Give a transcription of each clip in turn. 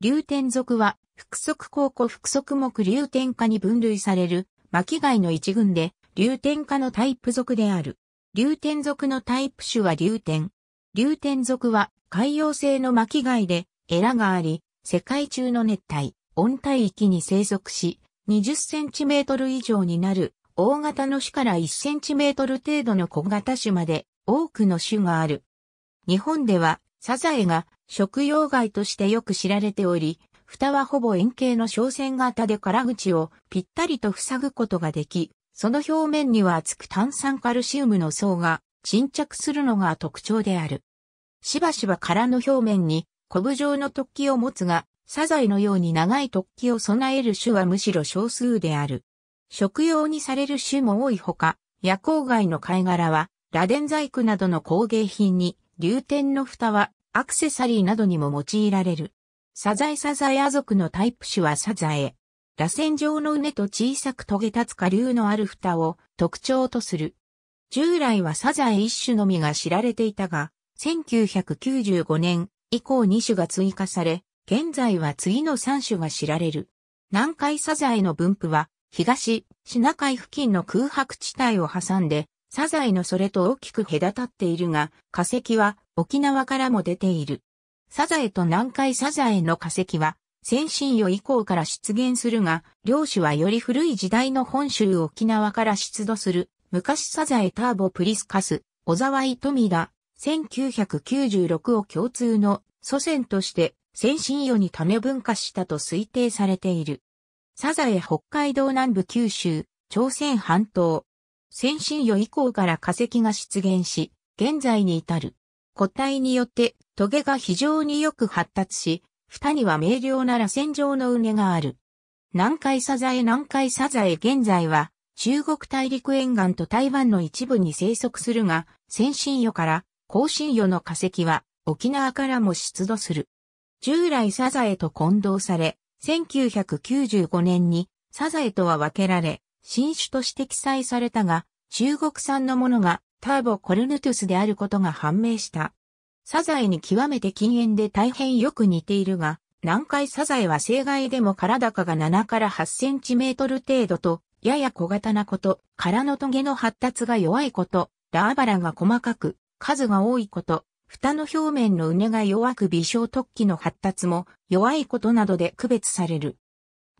流転属は、複足高庫複足目流転科に分類される、巻貝の一群で、流転科のタイプ属である。流転属のタイプ種は流転。流転属は、海洋性の巻貝で、エラがあり、世界中の熱帯、温帯域に生息し、20センチメートル以上になる、大型の種から1センチメートル程度の小型種まで、多くの種がある。日本では、サザエが食用外としてよく知られており、蓋はほぼ円形の小線型で空口をぴったりと塞ぐことができ、その表面には厚く炭酸カルシウムの層が沈着するのが特徴である。しばしば殻の表面にコブ状の突起を持つが、サザエのように長い突起を備える種はむしろ少数である。食用にされる種も多いほか、夜光貝の貝殻は、螺鈿細工などの工芸品に、流天の蓋はアクセサリーなどにも用いられる。サザエサザエア族のタイプ種はサザエ。螺旋状の畝と小さく研げ立つ下流のある蓋を特徴とする。従来はサザエ一種のみが知られていたが、1995年以降2種が追加され、現在は次の3種が知られる。南海サザエの分布は、東、シナ海付近の空白地帯を挟んで、サザエのそれと大きく隔たっているが、化石は沖縄からも出ている。サザエと南海サザエの化石は、先進予以降から出現するが、両種はより古い時代の本州沖縄から出土する、昔サザエターボプリスカス、小沢井富田、1996を共通の祖先として、先進予に種分化したと推定されている。サザエ北海道南部九州、朝鮮半島。先進予以降から化石が出現し、現在に至る。個体によってトゲが非常によく発達し、蓋には明瞭な螺旋状の畝がある。南海サザエ南海サザエ現在は中国大陸沿岸と台湾の一部に生息するが、先進魚から後進魚の化石は沖縄からも出土する。従来サザエと混同され、1995年にサザエとは分けられ、新種として記載されたが、中国産のものがターボ・コルヌトゥスであることが判明した。サザエに極めて禁煙で大変よく似ているが、南海サザエは生涯でも体高が7から8センチメートル程度と、やや小型なこと、殻のトゲの発達が弱いこと、ラーバラが細かく、数が多いこと、蓋の表面のうねが弱く微小突起の発達も弱いことなどで区別される。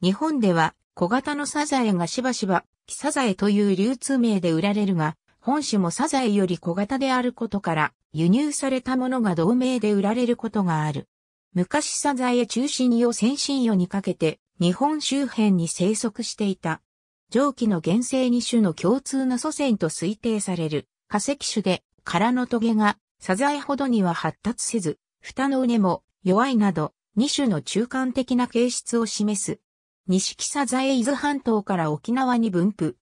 日本では小型のサザエがしばしば、キサザエという流通名で売られるが、本種もサザエより小型であることから、輸入されたものが同名で売られることがある。昔サザエ中心魚先進魚にかけて、日本周辺に生息していた。上記の原生二種の共通の祖先と推定される化石種で、殻のトゲがサザエほどには発達せず、蓋の畝も弱いなど、2種の中間的な形質を示す。西木サザエ伊豆半島から沖縄に分布、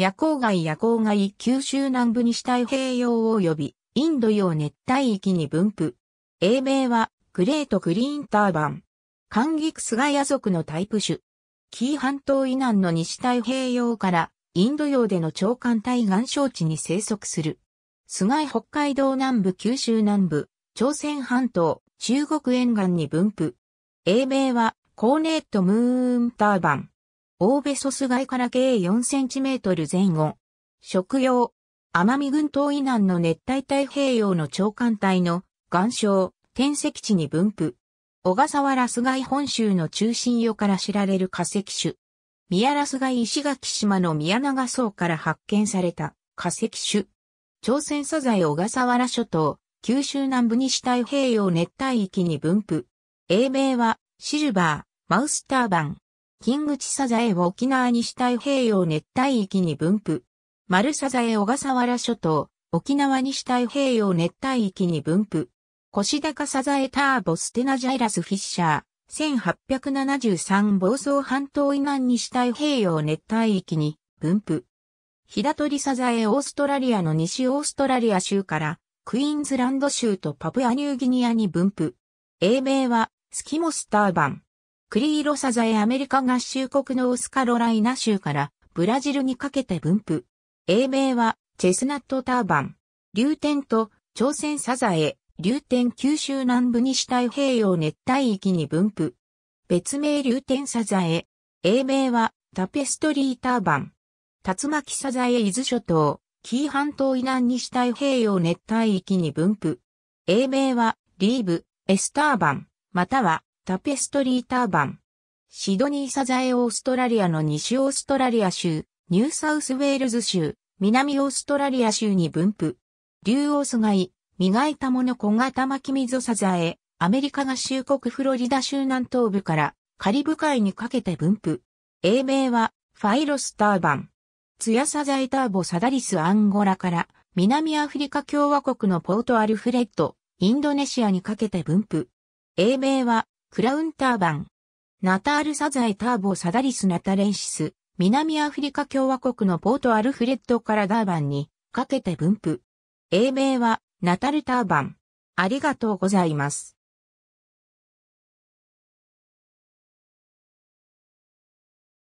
夜光街夜光街九州南部西太平洋及びインド洋熱帯域に分布。英名はグレートグリーンターバン。カンギクスガヤ族のタイプ種。紀伊半島以南の西太平洋からインド洋での長官対岩礁地に生息する。スガイ北海道南部九州南部、朝鮮半島、中国沿岸に分布。英名はコーネットムーンターバン。大ベソス貝から計4センチメートル前後。食用。奄美群島以南の熱帯太平洋の長官帯の岩礁、天石地に分布。小笠原ス本州の中心よから知られる化石種。宮良石垣島の宮長層から発見された化石種。朝鮮素材小笠原諸島、九州南部西太平洋熱帯域に分布。英名はシルバー、マウスターバン。金口サザエを沖縄西太平洋熱帯域に分布。丸サザエ小笠原諸島、沖縄西太平洋熱帯域に分布。コシダカサザエターボステナジャイラスフィッシャー、1873房総半島以南西太平洋熱帯域に分布。ヒダトリサザエオーストラリアの西オーストラリア州からクイーンズランド州とパプアニューギニアに分布。英名はスキモスターバン。クリーロサザエアメリカ合衆国のオスカロライナ州からブラジルにかけて分布。英名はチェスナットターバン。流天と朝鮮サザエ、流天九州南部西太平洋熱帯域に分布。別名流天サザエ。英名はタペストリーターバン。竜巻サザエ伊豆諸島、紀伊半島以南西太平洋熱帯域に分布。英名はリーブ、エスターバン、またはタペストリーターバン。シドニーサザエオーストラリアの西オーストラリア州、ニューサウスウェールズ州、南オーストラリア州に分布。竜オース貝、磨いたもの小型巻き溝サザエ、アメリカ合衆国フロリダ州南東部からカリブ海にかけて分布。英名はファイロスターバン。ツヤサザエターボサダリスアンゴラから南アフリカ共和国のポートアルフレッド、インドネシアにかけて分布。英名はクラウンターバン。ナタールサザエターボサダリスナタレンシス、南アフリカ共和国のポートアルフレッドからダーバンにかけて分布。英名はナタルターバン。ありがとうございます。